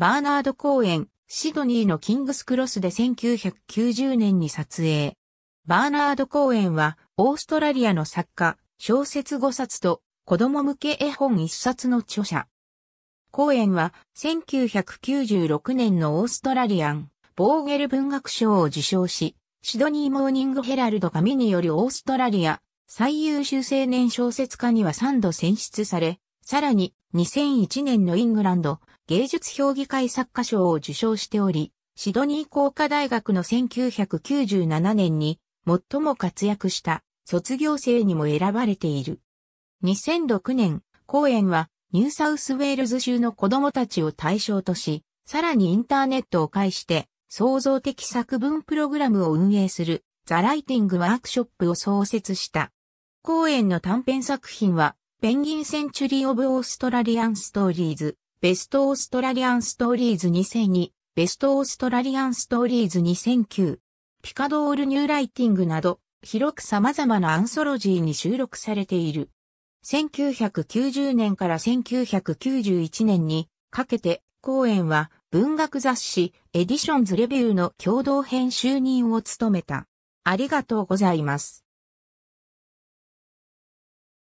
バーナード公園、シドニーのキングスクロスで1990年に撮影。バーナード公園は、オーストラリアの作家、小説5冊と、子供向け絵本1冊の著者。公園は、1996年のオーストラリアン、ボーゲル文学賞を受賞し、シドニーモーニングヘラルド紙によるオーストラリア最優秀青年小説家には3度選出され、さらに2001年のイングランド芸術評議会作家賞を受賞しており、シドニー工科大学の1997年に最も活躍した卒業生にも選ばれている。2006年、公演はニューサウスウェールズ州の子供たちを対象とし、さらにインターネットを介して創造的作文プログラムを運営するザ・ライティングワークショップを創設した。公演の短編作品はペンギンセンチュリー・オブ・オーストラリアン・ストーリーズ、ベストオーストラリアンストーリーズ2002、ベストオーストラリアンストーリーズ2009、ピカドールニューライティングなど、広く様々なアンソロジーに収録されている。1990年から1991年にかけて、公演は文学雑誌エディションズレビューの共同編集人を務めた。ありがとうございます。